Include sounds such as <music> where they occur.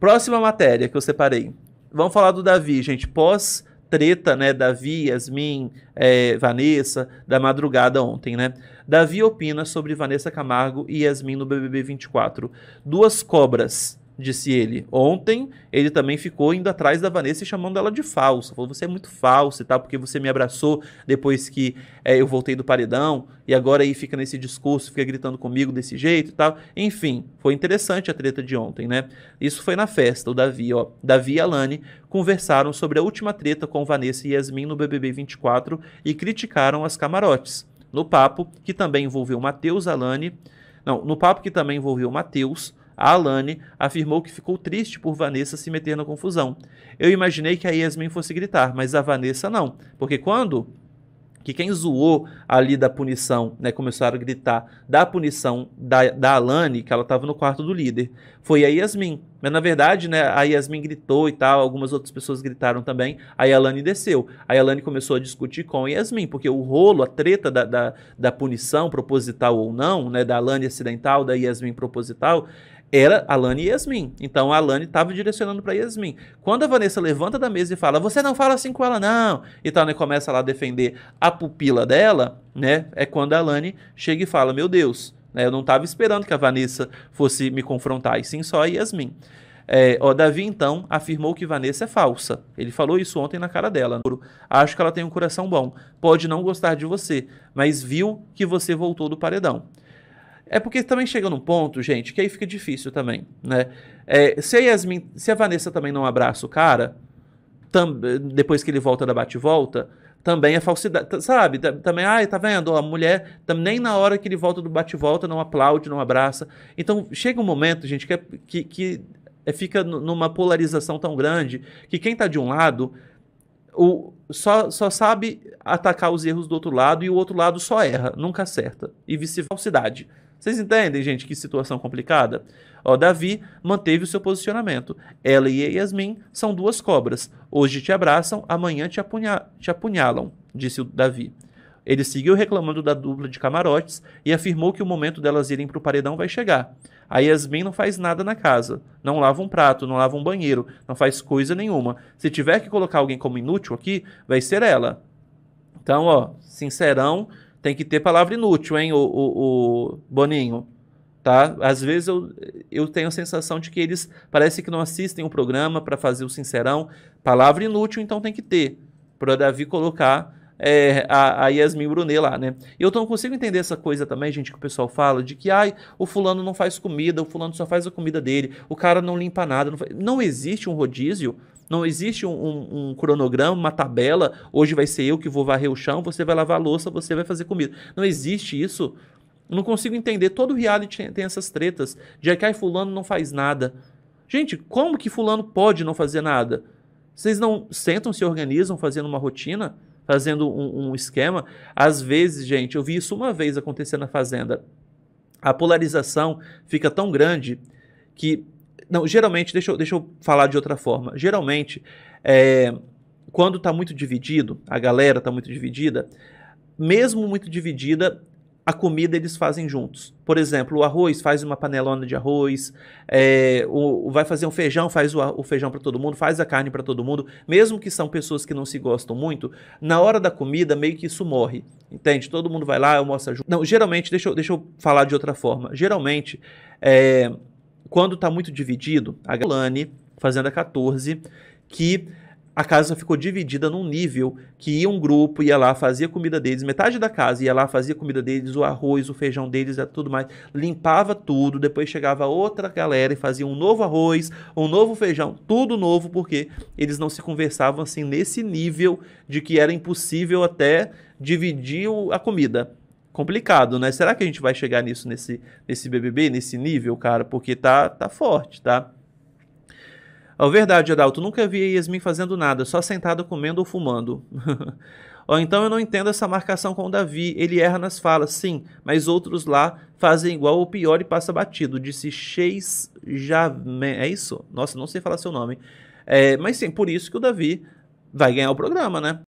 Próxima matéria que eu separei. Vamos falar do Davi, gente. Pós treta, né? Davi, Yasmin, é, Vanessa, da madrugada ontem, né? Davi opina sobre Vanessa Camargo e Yasmin no BBB 24. Duas cobras disse ele. Ontem ele também ficou indo atrás da Vanessa e chamando ela de falsa. Falou: você é muito falsa e tal, porque você me abraçou depois que é, eu voltei do paredão e agora aí fica nesse discurso, fica gritando comigo desse jeito e tal. Enfim, foi interessante a treta de ontem, né? Isso foi na festa. O Davi, ó, Davi e Alane conversaram sobre a última treta com Vanessa e Yasmin no BBB 24 e criticaram as camarotes. No papo, que também envolveu Matheus, Alane. Não, no papo que também envolveu Matheus, a Alane afirmou que ficou triste por Vanessa se meter na confusão. Eu imaginei que a Yasmin fosse gritar, mas a Vanessa não, porque quando que quem zoou ali da punição, né, começaram a gritar da punição da, da Alane, que ela estava no quarto do líder, foi a Yasmin. Mas na verdade, né, a Yasmin gritou e tal, algumas outras pessoas gritaram também, aí a Alane desceu. Aí a Alane começou a discutir com a Yasmin, porque o rolo, a treta da, da, da punição, proposital ou não, né, da Alane acidental, da Yasmin proposital, era Alane e Yasmin. Então a Alane estava direcionando para Yasmin. Quando a Vanessa levanta da mesa e fala: "Você não fala assim com ela não". E tal, né, começa lá a defender a pupila dela, né? É quando a Alane chega e fala: "Meu Deus, né, eu não estava esperando que a Vanessa fosse me confrontar, e sim só a Yasmin". É, Davi, então, afirmou que Vanessa é falsa. Ele falou isso ontem na cara dela. Acho que ela tem um coração bom. Pode não gostar de você, mas viu que você voltou do paredão. É porque também chega num ponto, gente, que aí fica difícil também, né? É, se a Yasmin, se a Vanessa também não abraça o cara, tam, depois que ele volta da bate-volta, também é falsidade, sabe? Também, ai, tá vendo? A mulher, nem na hora que ele volta do bate-volta, não aplaude, não abraça. Então, chega um momento, gente, que, é, que, que é, fica numa polarização tão grande que quem tá de um lado o, só, só sabe atacar os erros do outro lado e o outro lado só erra, nunca acerta. E vice-falsidade. Vocês entendem, gente, que situação complicada? Ó, Davi manteve o seu posicionamento. Ela e Yasmin são duas cobras. Hoje te abraçam, amanhã te, apunha te apunhalam, disse o Davi. Ele seguiu reclamando da dupla de camarotes e afirmou que o momento delas irem para o paredão vai chegar. A Yasmin não faz nada na casa, não lava um prato, não lava um banheiro, não faz coisa nenhuma. Se tiver que colocar alguém como inútil aqui, vai ser ela. Então, ó, sincerão, tem que ter palavra inútil, hein, o, o, o Boninho? Tá? Às vezes eu, eu tenho a sensação de que eles parece que não assistem o programa para fazer o sincerão. Palavra inútil, então tem que ter. Para o Davi colocar é, a, a, Yasmin Brunet lá, né? E eu não consigo entender essa coisa também, gente, que o pessoal fala de que, ai, o fulano não faz comida, o fulano só faz a comida dele, o cara não limpa nada. Não, não existe um rodízio não existe um, um, um, cronograma, uma tabela. Hoje vai ser eu que vou varrer o chão, você vai lavar a louça, você vai fazer comida. Não existe isso. Eu não consigo entender. Todo reality tem essas tretas de que ai, fulano não faz nada. Gente, como que fulano pode não fazer nada? Vocês não sentam, se organizam fazendo uma rotina, fazendo um, um esquema? Às vezes, gente, eu vi isso uma vez acontecer na Fazenda. A polarização fica tão grande que não, geralmente, deixa eu, deixa eu falar de outra forma. Geralmente, é, quando está muito dividido, a galera está muito dividida, mesmo muito dividida, a comida eles fazem juntos. Por exemplo, o arroz faz uma panelona de arroz, é, o, o, vai fazer um feijão, faz o, o feijão para todo mundo, faz a carne para todo mundo, mesmo que são pessoas que não se gostam muito, na hora da comida meio que isso morre, entende? Todo mundo vai lá, almoça junto. Não, geralmente, deixa eu, deixa eu falar de outra forma. Geralmente, é, quando está muito dividido, a Galane, Fazenda 14, que a casa ficou dividida num nível que ia um grupo, ia lá, fazia comida deles, metade da casa ia lá, fazia comida deles, o arroz, o feijão deles, tudo mais, limpava tudo, depois chegava outra galera e fazia um novo arroz, um novo feijão, tudo novo, porque eles não se conversavam assim nesse nível de que era impossível até dividir a comida complicado, né? Será que a gente vai chegar nisso nesse, nesse BBB, nesse nível, cara? Porque tá, tá forte, tá? A verdade, Adalto, nunca vi a Yasmin fazendo nada, só sentada comendo ou fumando. ou <laughs> então eu não entendo essa marcação com o Davi, ele erra nas falas, sim, mas outros lá fazem igual ou pior e passa batido, disse Sheis Jamen, é isso? Nossa, não sei falar seu nome. É, mas sim, por isso que o Davi vai ganhar o programa, né?